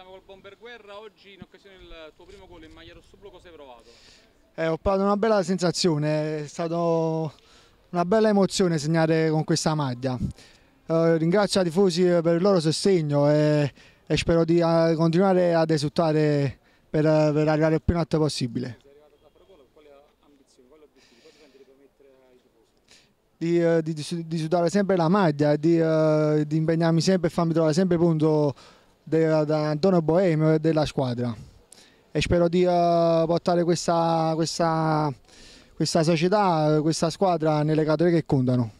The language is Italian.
siamo col Bomber Guerra, oggi in occasione del tuo primo gol in maglia rossoblu cosa hai provato? Eh, ho provato una bella sensazione, è stata una bella emozione segnare con questa maglia. Eh, ringrazio i tifosi per il loro sostegno e, e spero di a, eh, continuare ad esultare per, per, arrivare il più in alto possibile. Di, eh, di, di, di sudare sempre la maglia, di, eh, di impegnarmi sempre e farmi trovare sempre punto da, Antonio Boemio e della squadra e spero di uh, portare questa, questa, questa società, questa squadra nelle categorie che contano.